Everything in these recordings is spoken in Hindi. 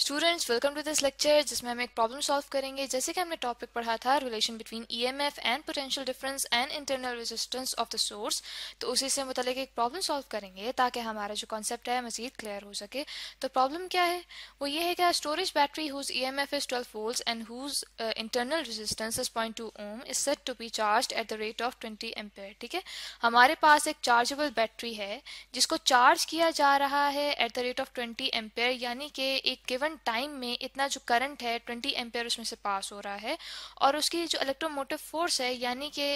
students welcome to this lecture जिसमें हम एक प्रॉब्लम सॉल्व करेंगे जैसे कि हमने टॉपिक पढ़ा था relation between EMF and potential difference and internal resistance of the source तो उसी से मतलब एक प्रॉब्लम सॉल्व करेंगे ताकि हमारा जो कॉन्सेप्ट है मजीद क्लियर हो सके तो प्रॉब्लम क्या है वो ये है कि storage battery whose E M F is twelve volt and whose internal resistance is point two ohm is set to be charge at the rate of twenty ampere ठीक है हमारे पास एक चार्जेबल बैटरी है जिसको चार्ज किया जा रहा है at the rate of twenty ampere यानी कि एक गिवन टाइम में इतना जो करंट है ट्वेंटी एम्पेयर उसमें से पास हो रहा है और उसकी जो इलेक्ट्रोमोटिव फोर्स है यानी कि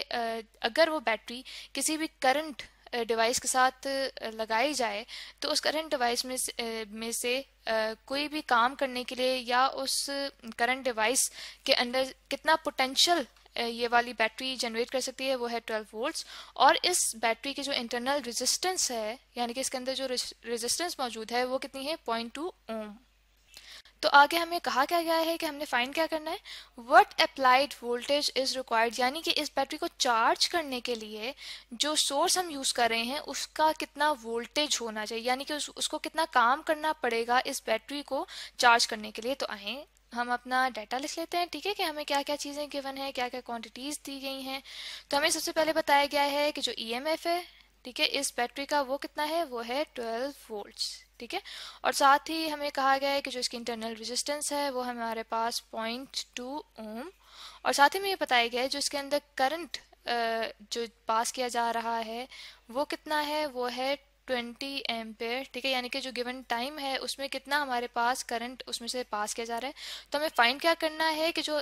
अगर वो बैटरी किसी भी करंट डिवाइस के साथ लगाई जाए तो उस करंट डिवाइस में से, में से कोई भी काम करने के लिए या उस करंट डिवाइस के अंदर कितना पोटेंशियल ये वाली बैटरी जनरेट कर सकती है वो है 12 वोल्ट्स और इस बैटरी के जो इंटरनल रेजिस्टेंस है यानी कि इसके अंदर जो रेजिस्टेंस मौजूद है वो कितनी है 0.2 ओम तो आगे हमें कहा क्या गया है कि हमने फाइंड क्या करना है what applied voltage is required यानी कि इस बैटरी को चार्ज करने के लिए जो सोर्स हम यूज कर रहे हैं उसका कितना वोल्टेज होना चाहिए यानी कि उस, उसको कितना काम करना पड़ेगा इस बैटरी को चार्ज करने के लिए तो आए हम अपना डाटा लिख लेते हैं ठीक है कि हमें क्या क्या चीज़ें गिवन है क्या क्या क्वांटिटीज़ दी गई हैं तो हमें सबसे पहले बताया गया है कि जो ई है ठीक है इस बैटरी का वो कितना है वो है ट्वेल्व वोल्ट्स ठीक है और साथ ही हमें कहा गया है कि जो इसकी इंटरनल रेजिस्टेंस है वो हमारे पास पॉइंट टू ओम और साथ ही में ये बताया गया है जो इसके अंदर करंट जो पास किया जा रहा है वो कितना है वो है ट्वेंटी एम ठीक है यानी कि जो गिवन टाइम है उसमें कितना हमारे पास करंट उसमें से पास किया जा रहा है तो हमें फाइंड क्या करना है कि जो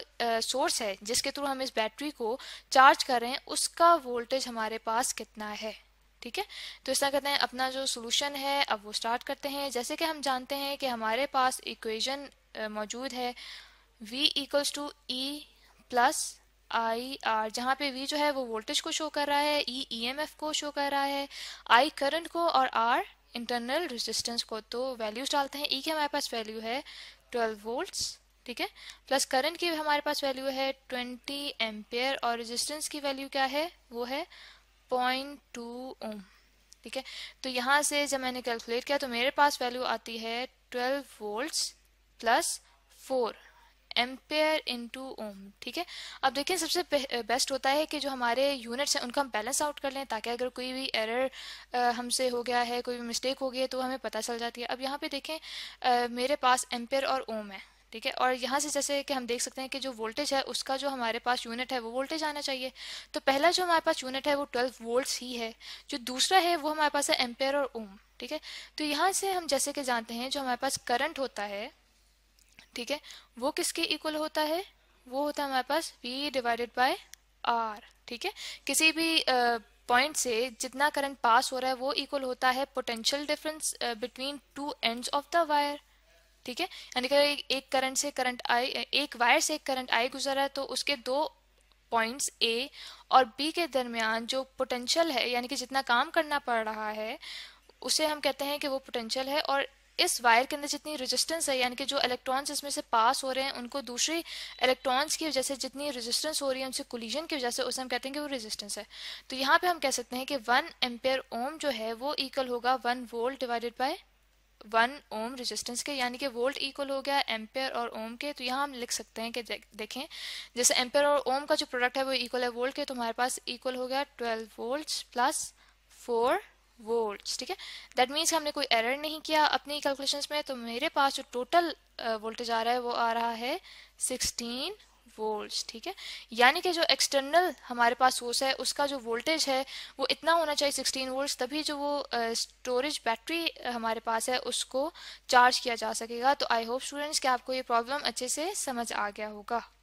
सोर्स है जिसके थ्रू हम इस बैटरी को चार्ज कर रहे हैं उसका वोल्टेज हमारे पास कितना है ठीक है तो इस तरह कहते हैं अपना जो सोल्यूशन है अब वो स्टार्ट करते हैं जैसे कि हम जानते हैं कि हमारे पास इक्वेजन मौजूद है v equals to E plus I R जहाँ पे वी जो है वो वोल्टेज को शो कर रहा है ई ई एम एफ को शो कर रहा है आई करंट को और आर इंटरनल रेजिस्टेंस को तो वैल्यूज डालते हैं ई e की हमारे पास वैल्यू है ट्वेल्व वोल्ट्स ठीक है प्लस करंट की हमारे पास वैल्यू है ट्वेंटी एम्पेयर और रेजिस्टेंस की वैल्यू क्या है वो है पॉइंट टू ओम ठीक है तो यहां से जब मैंने कैलकुलेट किया तो मेरे पास वैल्यू आती है twelve volts plus four ampere two ohm ठीक है अब देखिए सबसे बेस्ट होता है कि जो हमारे यूनिट्स हैं उनका हम बैलेंस आउट कर लें ताकि अगर कोई भी एरर हमसे हो गया है कोई भी मिस्टेक हो गई है तो हमें पता चल जाती है अब यहाँ पे देखें आ, मेरे पास एम्पेयर और ओम है ठीक है और यहाँ से जैसे कि हम देख सकते हैं कि जो वोल्टेज है उसका जो हमारे पास यूनिट है वो वोल्टेज आना चाहिए तो पहला जो हमारे पास यूनिट है वो ट्वेल्व वोल्ट्स ही है जो दूसरा है वो हमारे पास है एम्पेयर और ओम ठीक है तो यहाँ से हम जैसे कि जानते हैं जो हमारे पास करंट होता है ठीक है वो किसके इक्वल होता है वो होता है हमारे पास वी डिवाइडेड बाय आर ठीक है किसी भी पॉइंट से जितना करंट पास हो रहा है वो इक्वल होता है potential difference between two ends of the wire ठीक है यानी कि एक करंट से करंट आई एक वायर से एक करंट आई रहा है तो उसके दो पॉइंट्स ए और बी के दरमियान जो पोटेंशियल है यानी कि जितना काम करना पड़ रहा है उसे हम कहते हैं कि वो पोटेंशियल है और इस वायर के अंदर जितनी रेजिस्टेंस है यानी कि जो इलेक्ट्रॉन्स इसमें से पास हो रहे हैं उनको दूसरी इलेक्ट्रॉन्स की वजह से जितनी रेजिस्टेंस हो रही है उनसे कोलिजन की वजह से उसे हम कहते हैं कि वो रेजिस्टेंस है तो यहाँ पे हम कह सकते हैं कि वन एम्पेयर ओम जो है वो इक्वल होगा one volt divided by one ohm resistance के यानी कि वोल्ट इक्वल हो गया एम्पेयर और ओम के तो यहाँ हम लिख सकते हैं कि देखें जैसे एम्पेयर और ओम का जो प्रोडक्ट है वो इक्वल है वोल्ट के तो हमारे पास इक्वल हो गया twelve volt plus four volt ठीक है दैट मीन्स हमने कोई एरर नहीं किया अपनी कैलकुलेशन में तो मेरे पास जो टोटल वोल्टेज आ रहा है वो आ रहा है सिक्सटीन वोल्ट ठीक है यानी कि जो एक्सटर्नल हमारे पास सोर्स है उसका जो वोल्टेज है वो इतना होना चाहिए सिक्सटीन वोल्ट तभी जो वो स्टोरेज uh, बैटरी हमारे पास है उसको चार्ज किया जा सकेगा तो आई होप स्टूडेंट्स कि आपको ये प्रॉब्लम अच्छे से समझ आ गया होगा